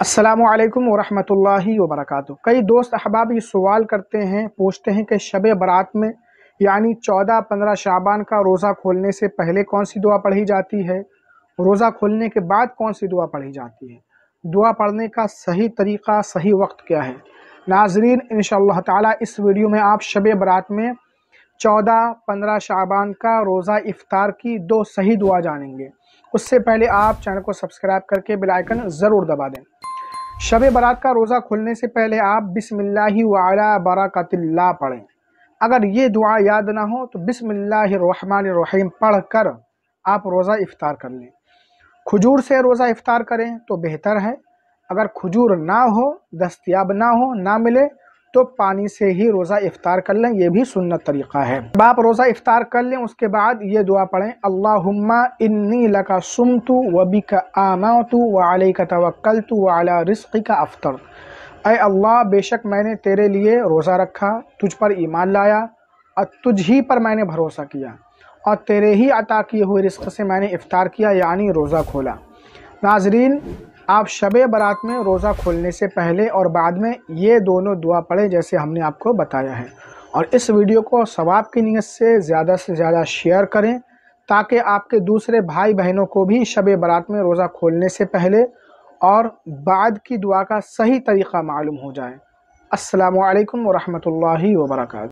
असलकम वरहमल वबरक कई दोस्त अहबाब ये सवाल करते हैं पूछते हैं कि शब बरात में यानी चौदह पंद्रह शाबान का रोज़ा खोलने से पहले कौन सी दुआ पढ़ी जाती है रोज़ा खोलने के बाद कौन सी दुआ पढ़ी जाती है दुआ पढ़ने का सही तरीक़ा सही वक्त क्या है नाजरीन इन ताला इस वीडियो में आप शब बरात में चौदह पंद्रह शाबान का रोज़ा इफ़ार की दो सही दुआ जानेंगे उससे पहले आप चैनल को सब्सक्राइब करके आइकन ज़रूर दबा दें शब बारात का रोज़ा खोलने से पहले आप बिसमिल्लाह वाला बरकतिल्ला पढ़ें अगर ये दुआ याद ना हो तो बिसमिल्लाम पढ़ कर आप रोज़ा इफ़ार कर लें खजूर से रोज़ा इफ़ार करें तो बेहतर है अगर खजूर ना हो दस्तियाब ना हो ना मिले तो पानी से ही रोज़ा इफ्तार कर लें यह भी सुन्नत तरीक़ा है बाप आप रोज़ा इफ्तार कर लें उसके बाद ये दुआ पढ़ें अल्लाहुम्मा इन्नी लका सुम तो वबी का आमा तो वाले का तवक्ल तो वाला रिस्क का अफ्तर अय अल्लाह बेशक मैंने तेरे लिए रोज़ा रखा तुझ पर ईमान लाया और तुझ ही पर मैंने भरोसा किया और तेरे ही अता किए हुए रिस्क से मैंने इफ़ार किया यानी रोज़ा खोला नाजरीन आप शब बारात में रोज़ा खोलने से पहले और बाद में ये दोनों दुआ पढ़ें जैसे हमने आपको बताया है और इस वीडियो को सवाब की नीयत से ज़्यादा से ज़्यादा शेयर करें ताकि आपके दूसरे भाई बहनों को भी शब बारात में रोज़ा खोलने से पहले और बाद की दुआ का सही तरीक़ा मालूम हो जाए असलकम वरहमल वर्का